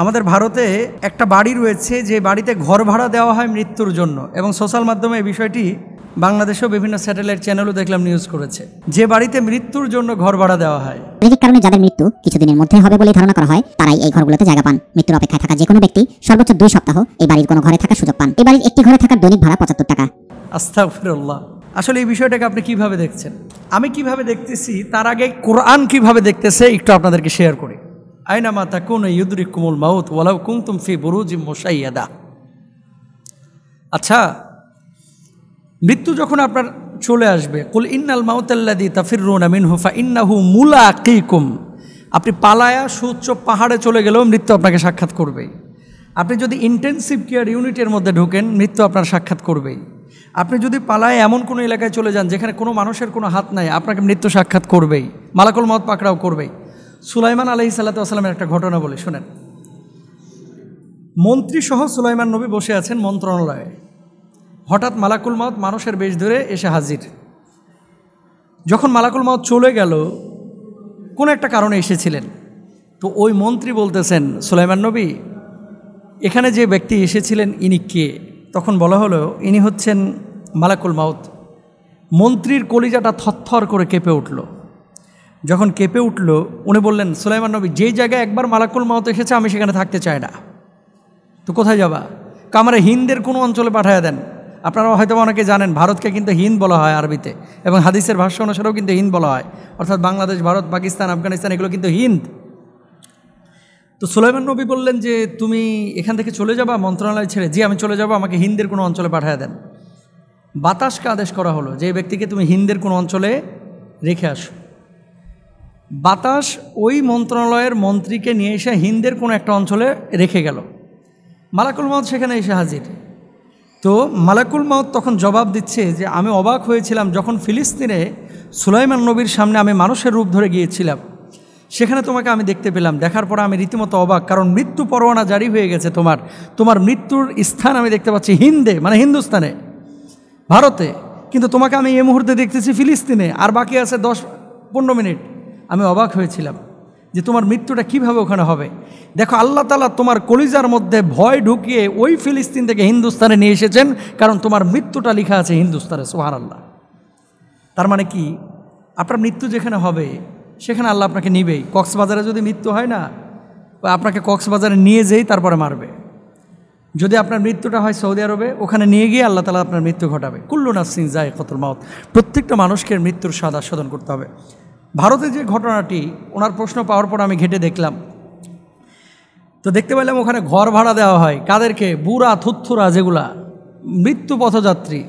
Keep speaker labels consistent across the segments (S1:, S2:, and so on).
S1: আমাদের ভারতে একটা বাড়ি রয়েছে যে বাড়িতে ঘর ভাড়া দেওয়া হয় মৃত্যুর জন্য এবং সোশ্যাল মাধ্যমে এই বিষয়টি বাংলাদেশেও বিভিন্ন স্যাটেলাইট চ্যানেলও দেখলাম নিউজ করেছে যে বাড়িতে মৃত্যুর জন্য ঘর ভাড়া দেওয়া হয় শারীরিক কারণে যাদের মৃত্যু কিছুদিনের মধ্যে হবে বলে ধারণা করা হয় তারাই এই ঘরগুলোতে জায়গা পান মৃত্যুর অপেক্ষায় থাকা যে কোনো ব্যক্তি সর্বোচ্চ দুই সপ্তাহ এই বাড়ির কোনো ঘরে থাকার সুযোগ পান এই বাড়ির একটি ঘরে থাকার দৈনিক ভাড়া পঁচাত্তর টাকা আস্তাফিরুল্লাহ আসলে এই বিষয়টাকে আপনি কিভাবে দেখছেন আমি কিভাবে দেখতেছি তার আগে কোরআন কিভাবে দেখতেছে একটু আপনাদেরকে শেয়ার করি আইনামা মাতা কোন ইউদরি কুমুল মাউত ওলাউ কুমতুম ফি বুরুজি মোশাইয়াদা আচ্ছা মৃত্যু যখন আপনার চলে আসবে কুল ইন্নাল মাউতাল্লাদি তাফিরুন আমিন হুফা ইন্নাহু মুলা কিকুম আপনি পালায়া সুচ্চ পাহাড়ে চলে গেলেও মৃত্যু আপনাকে সাক্ষাৎ করবেই আপনি যদি ইন্টেন্সিভ কেয়ার ইউনিটের মধ্যে ঢোকেন মৃত্যু আপনার সাক্ষাৎ করবেই আপনি যদি পালায় এমন কোনো এলাকায় চলে যান যেখানে কোনো মানুষের কোনো হাত নাই আপনাকে মৃত্যু সাক্ষাৎ করবেই মালাকুল মত পাকড়াও করবেই সুলাইমান আলহি সাল্লাতামের একটা ঘটনা বলে শোনেন মন্ত্রীসহ সুলাইমান নবী বসে আছেন মন্ত্রণালয়ে হঠাৎ মালাকুল মাউত মানুষের বেশ ধরে এসে হাজির যখন মালাকুল মাউত চলে গেল কোনো একটা কারণে এসেছিলেন তো ওই মন্ত্রী বলতেছেন সুলাইমান নবী এখানে যে ব্যক্তি এসেছিলেন ইনি কে তখন বলা হলো ইনি হচ্ছেন মালাকুল মাউত মন্ত্রীর কলিজাটা থরথর করে কেঁপে উঠল যখন কেঁপে উঠল উনি বললেন সুলাইমান নবী যে জায়গায় একবার মালাকুল মাহত এসেছে আমি সেখানে থাকতে চাই না তো কোথায় যাবা কামারে হিন্দের কোনো অঞ্চলে পাঠায় দেন আপনারা হয়তো অনেকে জানেন ভারতকে কিন্তু হিন্দ বলা হয় আরবিতে এবং হাদিসের ভাষ্য অনুসারেও কিন্তু হিন্দ বলা হয় অর্থাৎ বাংলাদেশ ভারত পাকিস্তান আফগানিস্তান এগুলো কিন্তু হিন্দ তো সুলাইমান নবী বললেন যে তুমি এখান থেকে চলে যাবা মন্ত্রণালয় ছেড়ে যে আমি চলে যাবো আমাকে হিন্দের কোনো অঞ্চলে পাঠায় দেন বাতাসকে আদেশ করা হলো যে ব্যক্তিকে তুমি হিন্দের কোনো অঞ্চলে রেখে আসো বাতাস ওই মন্ত্রণালয়ের মন্ত্রীকে নিয়ে এসে হিন্দের কোনো একটা অঞ্চলে রেখে গেল মালাকুল মাউদ সেখানে এসে হাজির তো মালাকুল মাউদ তখন জবাব দিচ্ছে যে আমি অবাক হয়েছিলাম যখন ফিলিস্তিনে সুলাইমান নবীর সামনে আমি মানুষের রূপ ধরে গিয়েছিলাম সেখানে তোমাকে আমি দেখতে পেলাম দেখার পর আমি রীতিমতো অবাক কারণ মৃত্যু পরোয়ানা জারি হয়ে গেছে তোমার তোমার মৃত্যুর স্থান আমি দেখতে পাচ্ছি হিন্দে মানে হিন্দুস্তানে ভারতে কিন্তু তোমাকে আমি এই মুহূর্তে দেখতেছি ফিলিস্তিনে আর বাকি আছে দশ পনেরো মিনিট আমি অবাক হয়েছিলাম যে তোমার মৃত্যুটা কিভাবে ওখানে হবে দেখো আল্লাহ তালা তোমার কলিজার মধ্যে ভয় ঢুকিয়ে ওই ফিলিস্তিন থেকে হিন্দুস্তানে নিয়ে এসেছেন কারণ তোমার মৃত্যুটা লেখা আছে হিন্দুস্তানে সোহার আল্লাহ তার মানে কি আপনার মৃত্যু যেখানে হবে সেখানে আল্লাহ আপনাকে নিবেই কক্সবাজারে যদি মৃত্যু হয় না আপনাকে কক্সবাজারে নিয়ে যেই তারপরে মারবে যদি আপনার মৃত্যুটা হয় সৌদি আরবে ওখানে নিয়ে গিয়ে আল্লাহ তালা আপনার মৃত্যু ঘটাবে কুল্লু নাসিন যায় কতল মত প্রত্যেকটা মানুষকে মৃত্যুর স্বাদ আস্বাদন করতে হবে ভারতে যে ঘটনাটি ওনার প্রশ্ন পাওয়ার পর আমি ঘেটে দেখলাম তো দেখতে পেলাম ওখানে ঘর ভাড়া দেওয়া হয় কাদেরকে বুড়া থুথুরা যেগুলা মৃত্যু পথযাত্রী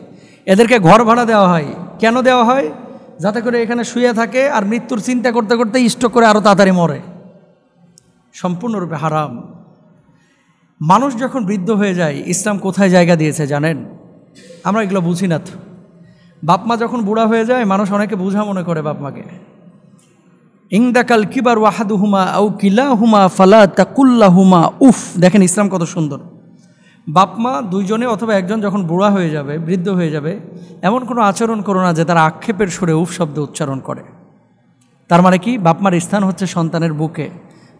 S1: এদেরকে ঘর ভাড়া দেওয়া হয় কেন দেওয়া হয় যাতে করে এখানে শুয়ে থাকে আর মৃত্যুর চিন্তা করতে করতে স্টোক করে আরও তাড়াতাড়ি মরে সম্পূর্ণরূপে হারাম মানুষ যখন বৃদ্ধ হয়ে যায় ইসলাম কোথায় জায়গা দিয়েছে জানেন আমরা এগুলো বুঝি না তো বাপমা যখন বুড়া হয়ে যায় মানুষ অনেকে বুঝা মনে করে বাপমাকে ইংদাকাল কিবার ওয়াহাদু হুমা আউ কিলা হুমা ফালা তাকুল্লা হুমা উফ দেখেন ইসলাম কত সুন্দর বাপমা দুইজনে অথবা একজন যখন বুড়া হয়ে যাবে বৃদ্ধ হয়ে যাবে এমন কোনো আচরণ করো না যে তারা আক্ষেপের সুরে উফ শব্দ উচ্চারণ করে তার মানে কি বাপমার স্থান হচ্ছে সন্তানের বুকে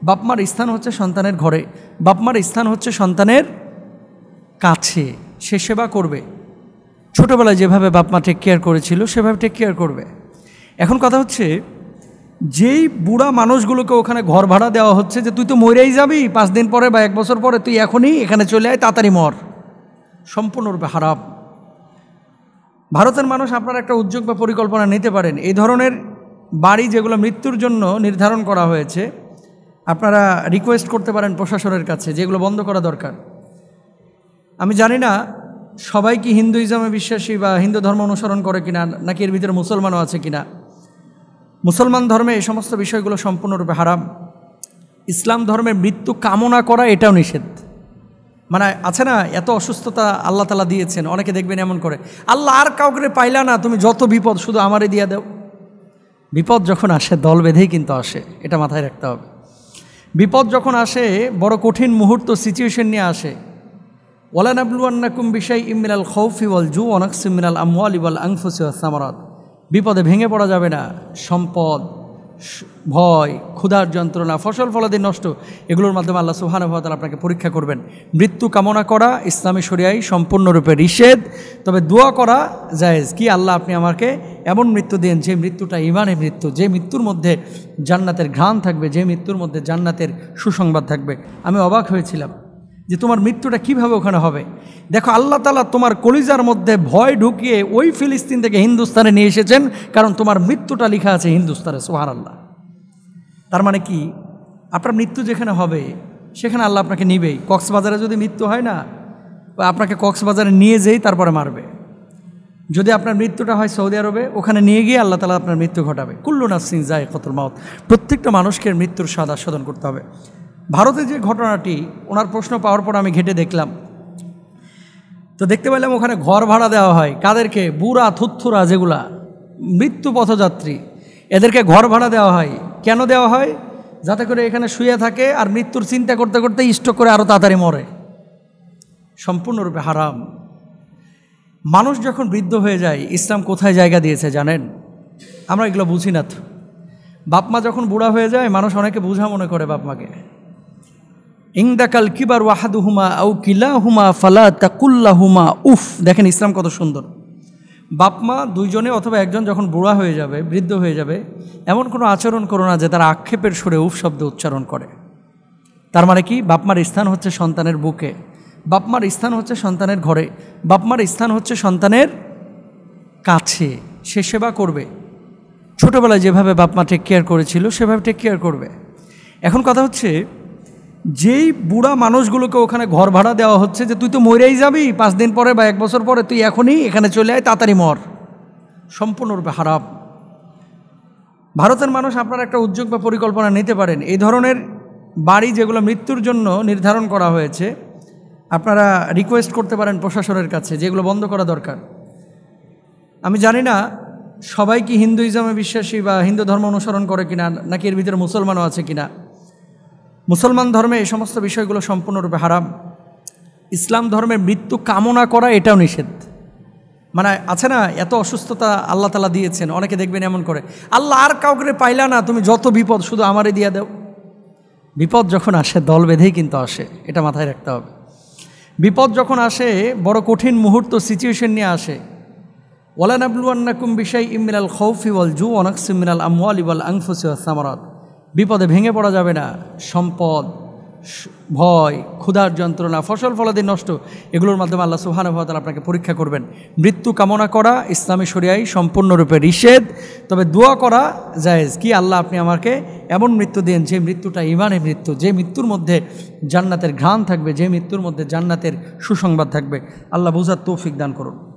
S1: বাপমার স্থান হচ্ছে সন্তানের ঘরে বাপমার স্থান হচ্ছে সন্তানের কাছে সে সেবা করবে ছোটোবেলায় যেভাবে বাপমা টেক কেয়ার করেছিল সেভাবে টেক কেয়ার করবে এখন কথা হচ্ছে যেই বুড়া মানুষগুলোকে ওখানে ঘর ভাড়া দেওয়া হচ্ছে যে তুই তো মরেই যাবি পাঁচ দিন পরে বা এক বছর পরে তুই এখনই এখানে চলে আয় তাড়াতাড়ি মর সম্পূর্ণরূপে হারাপ ভারতের মানুষ আপনারা একটা উদ্যোগ বা পরিকল্পনা নিতে পারেন এই ধরনের বাড়ি যেগুলো মৃত্যুর জন্য নির্ধারণ করা হয়েছে আপনারা রিকোয়েস্ট করতে পারেন প্রশাসনের কাছে যেগুলো বন্ধ করা দরকার আমি জানি না সবাই কি হিন্দুইজমে বিশ্বাসী বা হিন্দু ধর্ম অনুসরণ করে কিনা নাকি এর ভিতরে মুসলমানও আছে কিনা মুসলমান ধর্মে এই সমস্ত বিষয়গুলো সম্পূর্ণরূপে হারাম ইসলাম ধর্মের মৃত্যু কামনা করা এটাও নিষেধ মানে আছে না এত অসুস্থতা আল্লাহ তালা দিয়েছেন অনেকে দেখবেন এমন করে আল্লাহ আর কাউকে পাইলা না তুমি যত বিপদ শুধু আমারে দিয়ে দেও বিপদ যখন আসে দল বেঁধেই কিন্তু আসে এটা মাথায় রাখতে হবে বিপদ যখন আসে বড় কঠিন মুহূর্ত সিচুয়েশন নিয়ে আসে ওলানাবলুয়ান্না আবলুয়ান্নাকুম বিষয় ইমিনাল খৌফি ওয়াল জু সিমিনাল আমওয়াল ইবাল আংফুসি সামারাত বিপদে ভেঙে পড়া যাবে না সম্পদ ভয় ক্ষুধার যন্ত্রণা ফসল ফলাদি নষ্ট এগুলোর মাধ্যমে আল্লাহ সুহানুভাতাল আপনাকে পরীক্ষা করবেন মৃত্যু কামনা করা ইসলামী সরিয়াই সম্পূর্ণরূপে নিষেধ তবে দোয়া করা জায়েজ কি আল্লাহ আপনি আমাকে এমন মৃত্যু দিন যে মৃত্যুটা ইমানে মৃত্যু যে মৃত্যুর মধ্যে জান্নাতের ঘ্রাণ থাকবে যে মৃত্যুর মধ্যে জান্নাতের সুসংবাদ থাকবে আমি অবাক হয়েছিলাম যে তোমার মৃত্যুটা কিভাবে ওখানে হবে দেখো আল্লাহ তালা তোমার কলিজার মধ্যে ভয় ঢুকিয়ে ওই ফিলিস্তিন থেকে হিন্দুস্তানে নিয়ে এসেছেন কারণ তোমার মৃত্যুটা লেখা আছে হিন্দুস্তানে সোহার আল্লাহ তার মানে কি আপনার মৃত্যু যেখানে হবে সেখানে আল্লাহ আপনাকে নিবেই কক্সবাজারে যদি মৃত্যু হয় না আপনাকে কক্সবাজারে নিয়ে যেই তারপরে মারবে যদি আপনার মৃত্যুটা হয় সৌদি আরবে ওখানে নিয়ে গিয়ে আল্লাহ তালা আপনার মৃত্যু ঘটাবে কুল্লু সিং যায় কতল মাউত প্রত্যেকটা মানুষকে মৃত্যুর স্বাদ আস্বাদন করতে হবে ভারতে যে ঘটনাটি ওনার প্রশ্ন পাওয়ার পর আমি ঘেটে দেখলাম তো দেখতে পেলাম ওখানে ঘর ভাড়া দেওয়া হয় কাদেরকে বুড়া থুথুরা যেগুলা মৃত্যু পথযাত্রী এদেরকে ঘর ভাড়া দেওয়া হয় কেন দেওয়া হয় যাতে করে এখানে শুয়ে থাকে আর মৃত্যুর চিন্তা করতে করতে ইষ্ট করে আরও তাড়াতাড়ি মরে সম্পূর্ণরূপে হারাম মানুষ যখন বৃদ্ধ হয়ে যায় ইসলাম কোথায় জায়গা দিয়েছে জানেন আমরা এগুলো বুঝি না তো বাপমা যখন বুড়া হয়ে যায় মানুষ অনেকে বুঝা মনে করে বাপমাকে ইংদাকাল কিবার ওয়াহাদুহুমা আউ হুমা ফালা তাকুল্লাহুমা উফ দেখেন ইসলাম কত সুন্দর বাপমা দুইজনে অথবা একজন যখন বুড়া হয়ে যাবে বৃদ্ধ হয়ে যাবে এমন কোনো আচরণ করো না যে তারা আক্ষেপের সুরে উফ শব্দ উচ্চারণ করে তার মানে কি বাপমার স্থান হচ্ছে সন্তানের বুকে বাপমার স্থান হচ্ছে সন্তানের ঘরে বাপমার স্থান হচ্ছে সন্তানের কাছে সে সেবা করবে ছোটোবেলায় যেভাবে বাপমা টেক কেয়ার করেছিল সেভাবে টেক কেয়ার করবে এখন কথা হচ্ছে যেই বুড়া মানুষগুলোকে ওখানে ঘর ভাড়া দেওয়া হচ্ছে যে তুই তো মরেই যাবি পাঁচ দিন পরে বা এক বছর পরে তুই এখনই এখানে চলে আয় তাড়াতাড়ি মর সম্পূর্ণরূপে হারাপ ভারতের মানুষ আপনারা একটা উদ্যোগ বা পরিকল্পনা নিতে পারেন এই ধরনের বাড়ি যেগুলো মৃত্যুর জন্য নির্ধারণ করা হয়েছে আপনারা রিকোয়েস্ট করতে পারেন প্রশাসনের কাছে যেগুলো বন্ধ করা দরকার আমি জানি না সবাই কি হিন্দুইজমে বিশ্বাসী বা হিন্দু ধর্ম অনুসরণ করে কিনা নাকি এর ভিতরে মুসলমানও আছে কিনা মুসলমান ধর্মে এই সমস্ত বিষয়গুলো সম্পূর্ণরূপে হারাম ইসলাম ধর্মে মৃত্যু কামনা করা এটাও নিষেধ মানে আছে না এত অসুস্থতা আল্লাহ তালা দিয়েছেন অনেকে দেখবেন এমন করে আল্লাহ আর কাউকে পাইলা না তুমি যত বিপদ শুধু আমারে দিয়ে দেও বিপদ যখন আসে দল বেঁধেই কিন্তু আসে এটা মাথায় রাখতে হবে বিপদ যখন আসে বড় কঠিন মুহূর্ত সিচুয়েশন নিয়ে আসে ওয়ালান আবলুয়ান্নাকুম বিষয় ইমিনাল খৌফি ওয়াল জু অনাক্সিমিনাল আমি ইবাল আংফুসি সামারাত বিপদে ভেঙে পড়া যাবে না সম্পদ ভয় ক্ষুধার যন্ত্রণা ফসল ফলাদি নষ্ট এগুলোর মাধ্যমে আল্লাহ সুহানুভাতাল আপনাকে পরীক্ষা করবেন মৃত্যু কামনা করা ইসলামী শরিয়াই সম্পূর্ণরূপে নিষেধ তবে দোয়া করা জায়েজ কি আল্লাহ আপনি আমাকে এমন মৃত্যু দিন যে মৃত্যুটা ইমানের মৃত্যু যে মৃত্যুর মধ্যে জান্নাতের ঘ্রাণ থাকবে যে মৃত্যুর মধ্যে জান্নাতের সুসংবাদ থাকবে আল্লাহ বুঝার তৌফিক দান করুন